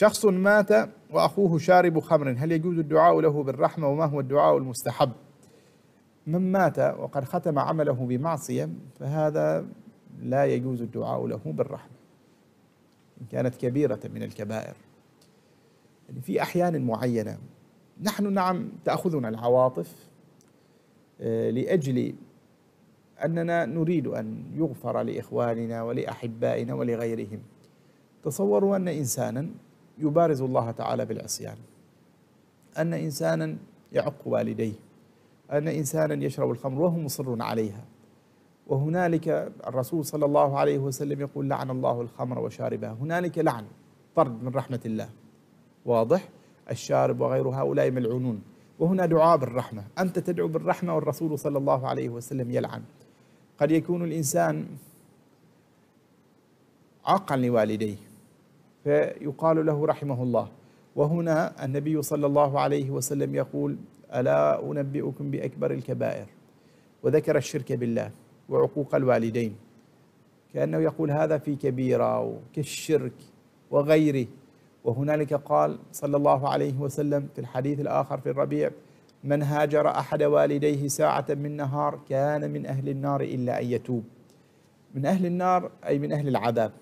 شخص مات وأخوه شارب خمر هل يجوز الدعاء له بالرحمة وما هو الدعاء المستحب من مات وقد ختم عمله بمعصية فهذا لا يجوز الدعاء له بالرحمة إن كانت كبيرة من الكبائر يعني في أحيان معينة نحن نعم تأخذنا العواطف آه، لأجل أننا نريد أن يغفر لإخواننا ولأحبائنا ولغيرهم تصوروا أن إنسانا يبارز الله تعالى بالعصيان أن إنسانا يعق والديه أن إنسانا يشرب الخمر وهو مصر عليها وهنالك الرسول صلى الله عليه وسلم يقول لعن الله الخمر وشاربها هنالك لعن طرد من رحمة الله واضح الشارب وغير هؤلاء ملعونون وهنا دعاء بالرحمة أنت تدعو بالرحمة والرسول صلى الله عليه وسلم يلعن قد يكون الإنسان عاقا لوالديه فيقال له رحمه الله وهنا النبي صلى الله عليه وسلم يقول ألا أنبئكم بأكبر الكبائر وذكر الشرك بالله وعقوق الوالدين كأنه يقول هذا في كبيرة كالشرك وغيره وهنالك قال صلى الله عليه وسلم في الحديث الآخر في الربيع من هاجر أحد والديه ساعة من نهار كان من أهل النار إلا أن يتوب من أهل النار أي من أهل العذاب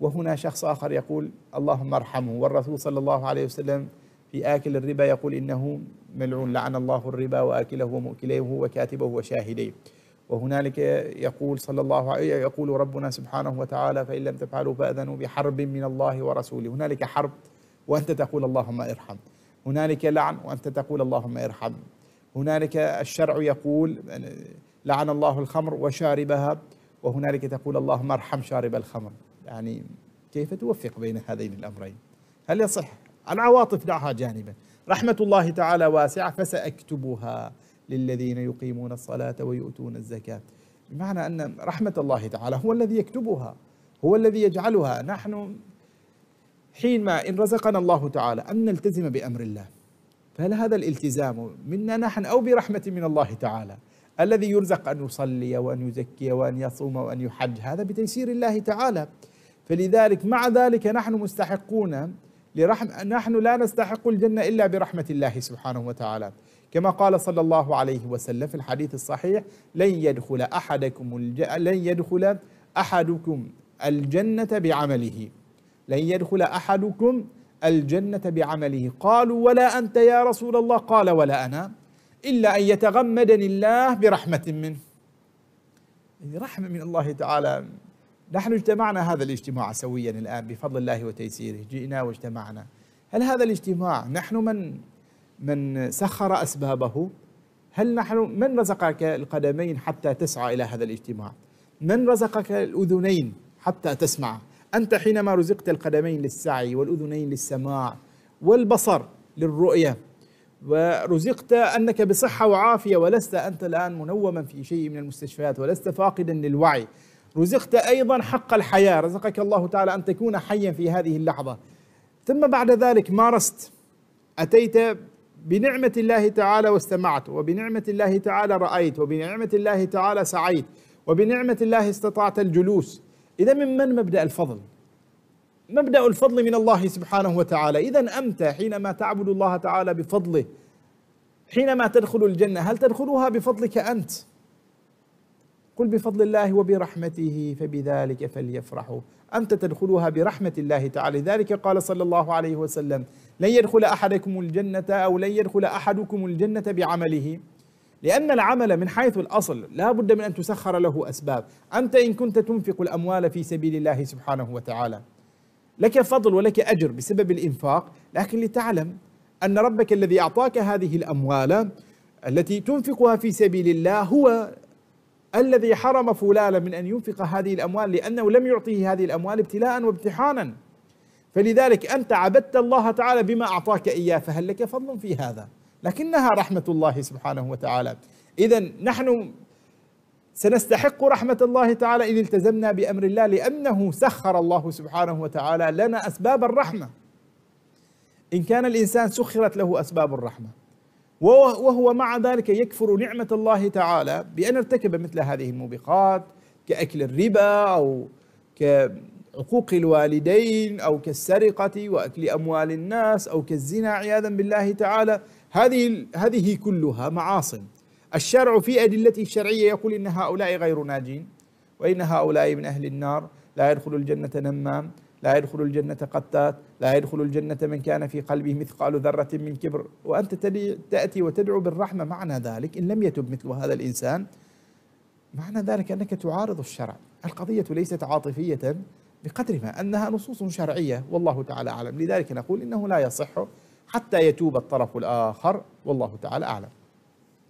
وهنا شخص آخر يقول اللهم ارحمه والرسول صلى الله عليه وسلم في آكل الربا يقول إنه ملعون لعن الله الربا وآكله ومؤكليه وكاتبه وشاهديه وهنالك يقول صلى الله عليه يقول ربنا سبحانه وتعالى فإن لم تفعلوا فأذنوا بحرب من الله ورسوله هنالك حرب وأنت تقول اللهم ارحم هنالك لعن وأنت تقول اللهم ارحم هنالك الشرع يقول لعن الله الخمر وشاربها وهنالك تقول اللهم ارحم شارب الخمر يعني كيف توفق بين هذين الأمرين هل يصح العواطف دعها جانبا رحمة الله تعالى واسعة فسأكتبها للذين يقيمون الصلاة ويؤتون الزكاة بمعنى أن رحمة الله تعالى هو الذي يكتبها هو الذي يجعلها نحن حينما إن رزقنا الله تعالى أن نلتزم بأمر الله فهل هذا الالتزام منا نحن أو برحمة من الله تعالى الذي يرزق أن يصلي وأن يزكي وأن يصوم وأن يحج هذا بتيسير الله تعالى فلذلك مع ذلك نحن مستحقون لرحم نحن لا نستحق الجنة إلا برحمة الله سبحانه وتعالى كما قال صلى الله عليه وسلم في الحديث الصحيح لن يدخل أحدكم الج... لن يدخل أحدكم الجنة بعمله لن يدخل أحدكم الجنة بعمله قالوا ولا أنت يا رسول الله قال ولا أنا إلا أن يتغمدني الله برحمة منه يعني رحمة من الله تعالى نحن اجتمعنا هذا الاجتماع سويا الآن بفضل الله وتيسيره جئنا واجتمعنا هل هذا الاجتماع نحن من من سخر أسبابه هل نحن من رزقك القدمين حتى تسعى إلى هذا الاجتماع من رزقك الأذنين حتى تسمع أنت حينما رزقت القدمين للسعي والأذنين للسماع والبصر للرؤية ورزقت أنك بصحة وعافية ولست أنت الآن منوما في شيء من المستشفيات ولست فاقدا للوعي رزقت أيضا حق الحياة رزقك الله تعالى أن تكون حيا في هذه اللحظة ثم بعد ذلك مارست أتيت بنعمة الله تعالى واستمعت وبنعمة الله تعالى رأيت وبنعمة الله تعالى سعيت وبنعمة الله استطعت الجلوس إذا من من مبدأ الفضل مبدأ الفضل من الله سبحانه وتعالى إذا أنت حينما تعبد الله تعالى بفضله حينما تدخل الجنة هل تدخلها بفضلك أنت؟ قل بفضل الله وبرحمته فبذلك فليفرحوا أنت تدخلها برحمة الله تعالى لذلك قال صلى الله عليه وسلم لن يدخل أحدكم الجنة أو لن يدخل أحدكم الجنة بعمله لأن العمل من حيث الأصل لا بد من أن تسخر له أسباب أنت إن كنت تنفق الأموال في سبيل الله سبحانه وتعالى لك فضل ولك أجر بسبب الإنفاق لكن لتعلم أن ربك الذي أعطاك هذه الأموال التي تنفقها في سبيل الله هو الذي حرم فلانا من ان ينفق هذه الاموال لانه لم يعطيه هذه الاموال ابتلاء وامتحانا فلذلك انت عبدت الله تعالى بما اعطاك اياه فهل لك فضل في هذا لكنها رحمه الله سبحانه وتعالى اذا نحن سنستحق رحمة الله تعالى ان التزمنا بأمر الله لأنه سخر الله سبحانه وتعالى لنا أسباب الرحمة إن كان الإنسان سخرت له أسباب الرحمة وهو مع ذلك يكفر نعمة الله تعالى بأن ارتكب مثل هذه الموبقات كأكل الربا أو كعقوق الوالدين أو كالسرقة وأكل أموال الناس أو كالزنا عياذا بالله تعالى هذه هذه كلها معاصم الشرع في أدلته الشرعية يقول إن هؤلاء غير ناجين وإن هؤلاء من أهل النار لا يدخل الجنة نمام لا يدخل الجنة قتات لا يدخل الجنة من كان في قلبه مثقال ذرة من كبر وأنت تأتي وتدعو بالرحمة معنى ذلك إن لم يتب مثل هذا الإنسان معنى ذلك أنك تعارض الشرع القضية ليست عاطفية بقدر ما أنها نصوص شرعية والله تعالى أعلم لذلك نقول إنه لا يصح حتى يتوب الطرف الآخر والله تعالى أعلم